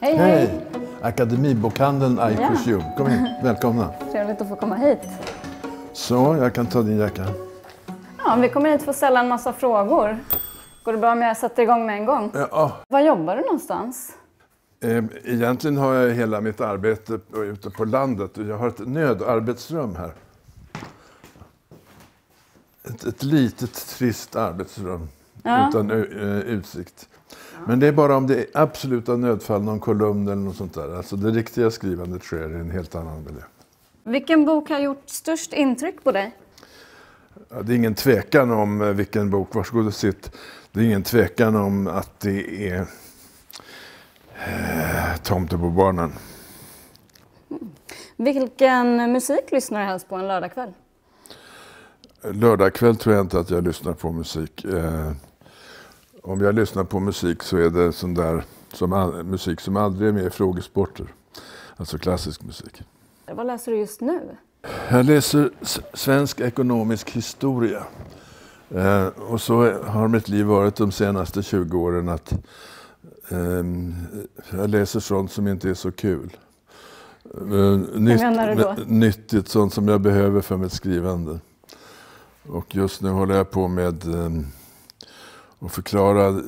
Hej, hej! hej. Akademibokhandeln Aikus ja. Kom in, välkomna. Trevligt att få komma hit. Så, jag kan ta din jacka. Ja, vi kommer hit för att ställa en massa frågor. Går det bra om jag sätter igång med en gång? Ja. Var jobbar du någonstans? Ehm, egentligen har jag hela mitt arbete ute på landet jag har ett nödarbetsrum här. Ett, ett litet trist arbetsrum ja. utan eh, eh, utsikt. Men det är bara om det är absoluta nödfall, någon kolumn eller något sånt där. Alltså det riktiga skrivandet sker i en helt annan miljö. Vilken bok har gjort störst intryck på dig? det är ingen tvekan om eh, vilken bok, varsågod och sitt. Det är ingen tvekan om att det är eh, Tomtebobarnen. Mm. Vilken musik lyssnar du helst på en lördagkväll? Lördagkväll tror jag inte att jag lyssnar på musik. Eh, om jag lyssnar på musik så är det sån där som, musik som aldrig är med i frågesporter. Alltså klassisk musik. Vad läser du just nu? Jag läser svensk ekonomisk historia. Eh, och så har mitt liv varit de senaste 20 åren att eh, jag läser sånt som inte är så kul. Eh, nytt, nyttigt, sånt som jag behöver för mitt skrivande. Och just nu håller jag på med ehm, och förklara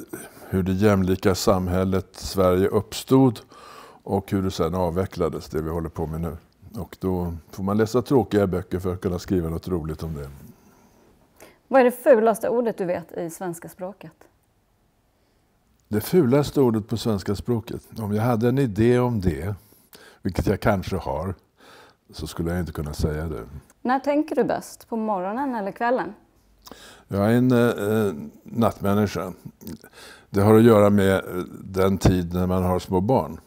hur det jämlika samhället Sverige uppstod och hur det sedan avvecklades, det vi håller på med nu. Och då får man läsa tråkiga böcker för att kunna skriva något roligt om det. Vad är det fulaste ordet du vet i svenska språket? Det fulaste ordet på svenska språket? Om jag hade en idé om det, vilket jag kanske har, så skulle jag inte kunna säga det. När tänker du bäst? På morgonen eller kvällen? Jag är en eh, eh, nattmänniska. Det har att göra med eh, den tid när man har små barn.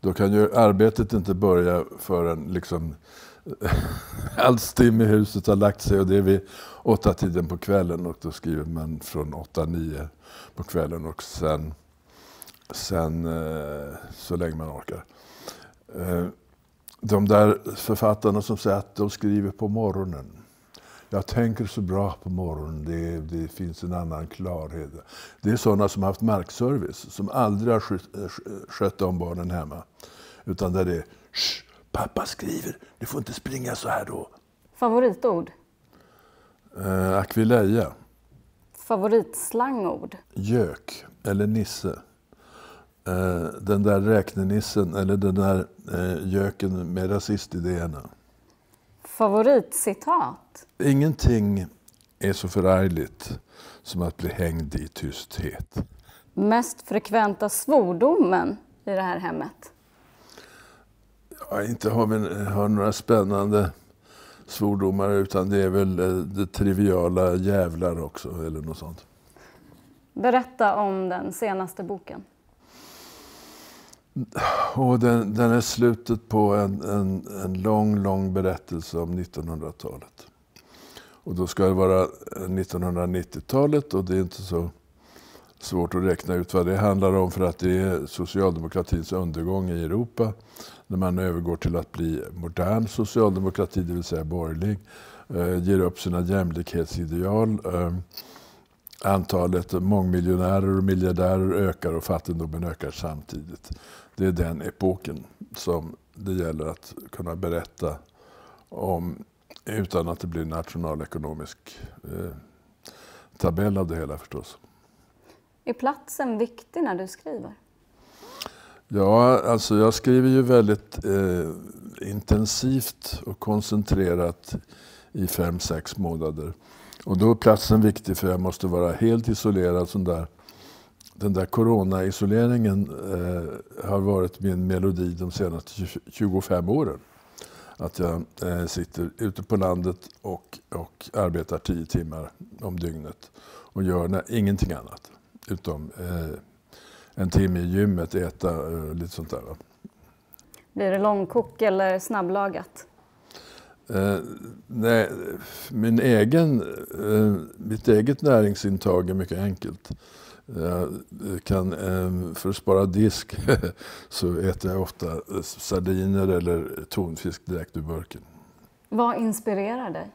Då kan ju arbetet inte börja förrän liksom allt stim i huset har lagt sig och det är vid åtta tiden på kvällen och då skriver man från åtta, nio på kvällen och sen, sen eh, så länge man orkar. Eh, de där författarna som säger att de skriver på morgonen. Jag tänker så bra på morgonen, det, det finns en annan klarhet. Det är sådana som haft markservice, som aldrig har skött, om eh, barnen hemma. Utan där det är pappa skriver, du får inte springa så här då. Favoritord? Eh, akvileja. Favoritslangord? Gök eller nisse. Eh, den där räknenissen eller den där eh, göken med rasistidéerna. Favoritcitat? Ingenting är så förargligt som att bli hängd i tysthet. Mest frekventa svordomen i det här hemmet? Ja, inte har vi har några spännande svordomar utan det är väl eh, det triviala jävlar också eller något sånt. Berätta om den senaste boken. Och den, den är slutet på en, en, en lång, lång berättelse om 1900-talet. Och då ska det vara 1990-talet eh, och det är inte så svårt att räkna ut vad det handlar om för att det är socialdemokratins undergång i Europa när man övergår till att bli modern socialdemokrati, det vill säga borgerlig, eh, ger upp sina jämlikhetsideal eh, antalet mångmiljonärer och miljardärer ökar och fattigdomen ökar samtidigt. Det är den epoken som det gäller att kunna berätta om utan att det blir nationalekonomisk eh, tabell av det hela förstås. Är platsen viktig när du skriver? Ja, alltså jag skriver ju väldigt eh, intensivt och koncentrerat i fem, sex månader. Och då är platsen viktig för jag måste vara helt isolerad. Sån där. Den där coronaisoleringen eh, har varit min melodi de senaste 25 åren. Att jag eh, sitter ute på landet och, och arbetar 10 timmar om dygnet och gör nej, ingenting annat. Utom eh, en timme i gymmet, äta och eh, lite sånt där. Va? Blir det långkok eller snabblagat? Eh, nej, min egen, eh, mitt eget näringsintag är mycket enkelt. Jag eh, kan, eh, för att spara disk så äter jag ofta eh, sardiner eller tonfisk direkt ur burken. Vad inspirerar dig?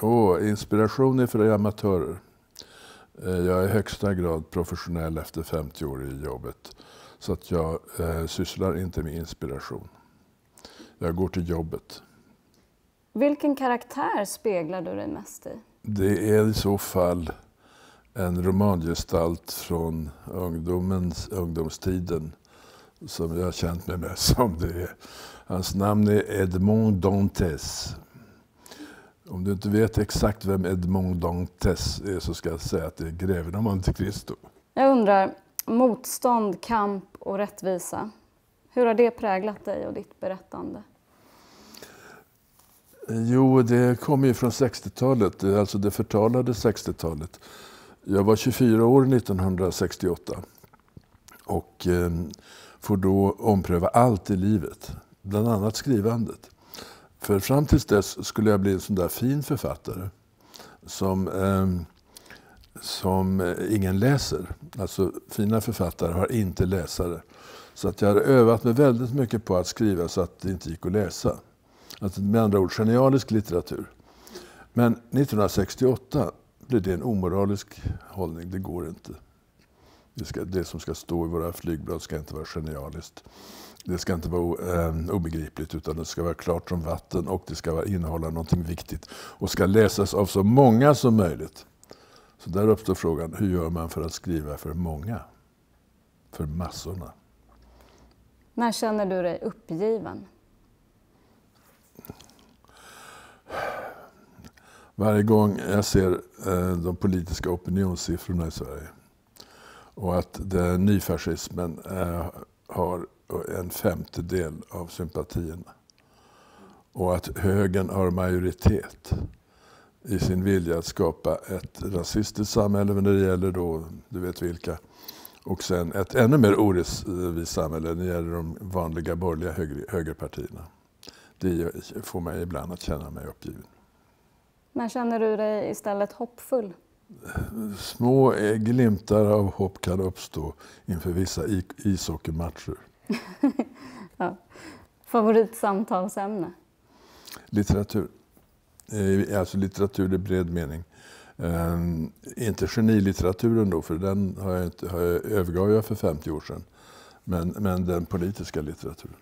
Oh, inspiration är för amatörer. Eh, jag är i högsta grad professionell efter 50 år i jobbet. Så att jag eh, sysslar inte med inspiration. Jag går till jobbet. Vilken karaktär speglar du dig mest i? Det är i så fall en romangestalt från ungdomens, ungdomstiden som jag har känt mig mest som. Det är. Hans namn är Edmond Dantes. Om du inte vet exakt vem Edmond Dantes är så ska jag säga att det är greven av Monte Jag undrar, motstånd, kamp och rättvisa. Hur har det präglat dig och ditt berättande? Jo, det kommer ju från 60-talet, alltså det förtalade 60-talet. Jag var 24 år 1968 och eh, får då ompröva allt i livet, bland annat skrivandet. För fram tills dess skulle jag bli en sån där fin författare som, eh, som eh, ingen läser. Alltså fina författare har inte läsare. Så att jag har övat mig väldigt mycket på att skriva så att det inte gick att läsa. Alltså med andra ord genialisk litteratur. Men 1968 blev det en omoralisk hållning. Det går inte. Det, ska, det, som ska stå i våra flygblad ska inte vara genialiskt. Det ska inte vara eh, obegripligt utan det ska vara klart som vatten och det ska vara, innehålla någonting viktigt och ska läsas av så många som möjligt. Så där uppstår frågan, hur gör man för att skriva för många? För massorna. När känner du dig uppgiven? varje gång jag ser eh, de politiska opinionssiffrorna i Sverige och att den nyfascismen eh, har en femtedel av sympatierna och att högern har majoritet i sin vilja att skapa ett rasistiskt samhälle, när det gäller då, du vet vilka, och sen ett ännu mer orättvist samhälle när det gäller de vanliga borgerliga höger, högerpartierna. Det får mig ibland att känna mig uppgiven. När känner du dig istället hoppfull? Små glimtar av hopp kan uppstå inför vissa ishockeymatcher. ja. Favoritsamtalsämne? Litteratur. Alltså litteratur i bred mening. Ehm, inte genilitteraturen då, för den har jag, inte, har jag, övergav jag för 50 år sedan. Men, men den politiska litteraturen.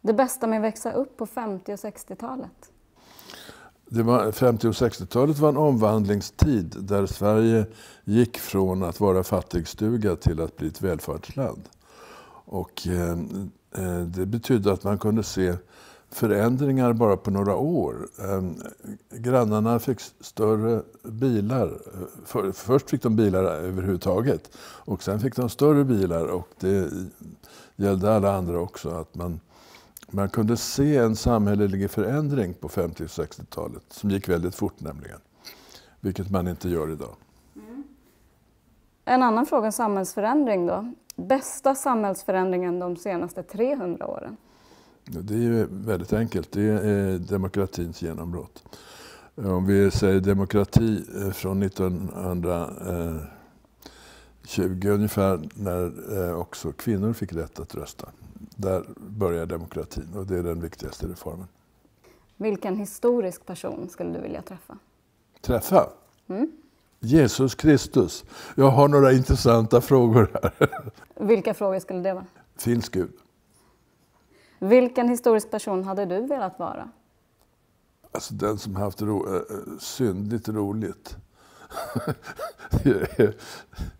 Det bästa med att växa upp på 50 och 60-talet? det var, 50 och 60-talet var en omvandlingstid där Sverige gick från att vara fattigstuga till att bli ett välfärdsland. Och eh, eh det betydde att man kunde se förändringar bara på några år. Eh, grannarna fick större bilar. För, först fick de bilar överhuvudtaget och sen fick de större bilar och det gällde alla andra också. Att man man kunde se en samhällelig förändring på 50 och 60-talet som gick väldigt fort nämligen. Vilket man inte gör idag. Mm. En annan fråga, samhällsförändring då. Bästa samhällsförändringen de senaste 300 åren? Det är väldigt enkelt. Det är demokratins genombrott. Om vi säger demokrati eh, från 1920 ungefär när eh, också kvinnor fick rätt att rösta. Där börjar demokratin och det är den viktigaste reformen. Vilken historisk person skulle du vilja träffa? Träffa? Mm. Jesus Kristus. Jag har några intressanta frågor här. Vilka frågor skulle det vara? Finns Gud? Vilken historisk person hade du velat vara? Alltså den som haft ro, äh, eh, eh, syndigt roligt.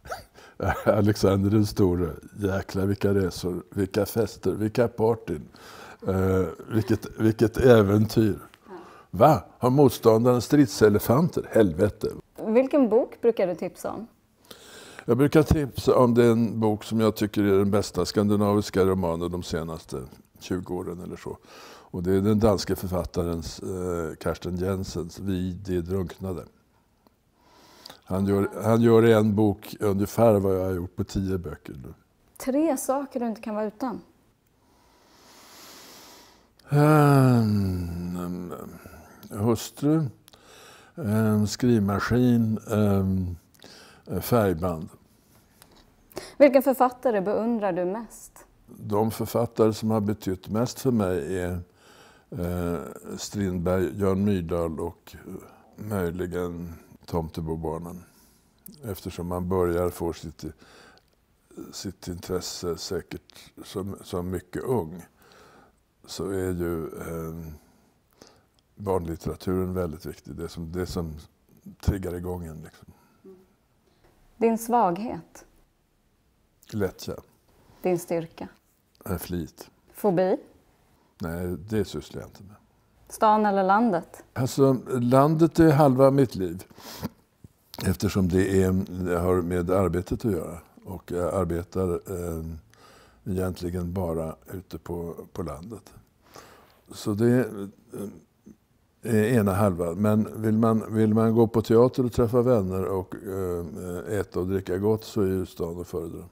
Alexander den store. Jäklar vilka resor, vilka fester, vilka partyn. Eh, vilket, vilket äventyr. Va? Har motståndaren stridselefanter? Helvete. Vilken bok brukar du tipsa om? Jag brukar tipsa om den bok som jag tycker är den bästa skandinaviska romanen de senaste 20 åren eller så. Och det är den danske författaren eh, Karsten Jensens Vi de drunknade. Han gör, han gör en bok ungefär vad jag har gjort på tio böcker nu. Tre saker du inte kan vara utan? Um, hustru, um, skrivmaskin, um, färgband. Vilken författare beundrar du mest? De författare som har betytt mest för mig är eh, Strindberg, Björn Myrdal och eh, möjligen Tomtebobarnen. Eftersom man börjar få sitt, sitt intresse säkert som, som mycket ung så är ju eh, barnlitteraturen väldigt viktig. Det som, det som triggar igång en. Liksom. Din svaghet? Lättja. Din styrka? Eh, flit. Fobi? Nej, det sysslar jag inte med. Stan eller landet? Alltså, landet är halva mitt liv. Eftersom det, är, det har med arbetet att göra. Och jag arbetar eh, egentligen bara ute på, på landet. Så det eh, är ena halvan. Men vill man, vill man gå på teater och träffa vänner och eh, äta och dricka gott så är ju stan att föredra.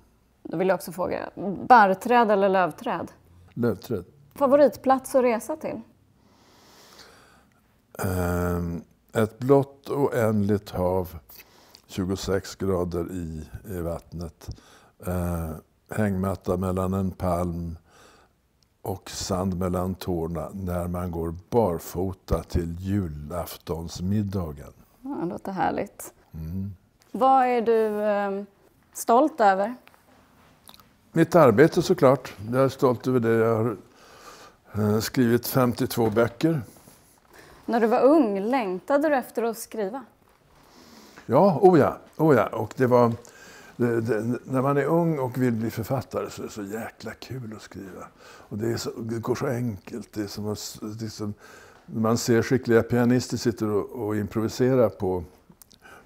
Då vill jag också fråga, barrträd eller lövträd? Lövträd. Favoritplats att resa till? Ehm, ett blått oändligt hav, 26 grader i, i vattnet. Ehm, hängmatta mellan en palm och sand mellan tårna när man går barfota till julaftonsmiddagen. Ja, det låter härligt. Mm. Vad är du eh, stolt över? Mitt arbete såklart. Jag är stolt över det. Jag har eh, skrivit 52 böcker. När du var ung, längtade du efter att skriva? Ja, o oh ja. Oh ja. Och det var, det, det, när man är ung och vill bli författare så är det så jäkla kul att skriva. Och det, så, det går så enkelt. Det är som, att, är som, man ser skickliga pianister sitta och, och improvisera på,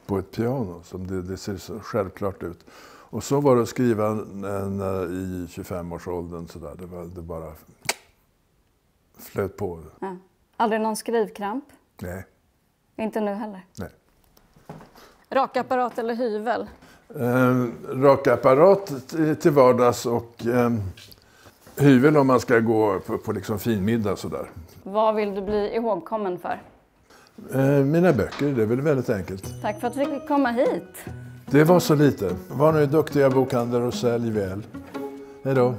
på ett piano. Som det, det, ser så självklart ut. Och så var det att skriva när, eh, i 25-årsåldern. Det, det bara flöt på. Ja. Aldrig någon skrivkramp? Nej. Inte nu heller? Nej. Rakapparat eller hyvel? Eh, rakapparat till vardags och eh, hyvel om man ska gå på, på liksom finmiddag sådär. Vad vill du bli ihågkommen för? Eh, mina böcker, det är väl väldigt enkelt. Tack för att vi fick komma hit. Det var så lite. Var nu duktiga bokhandlare och sälj väl. Hej då.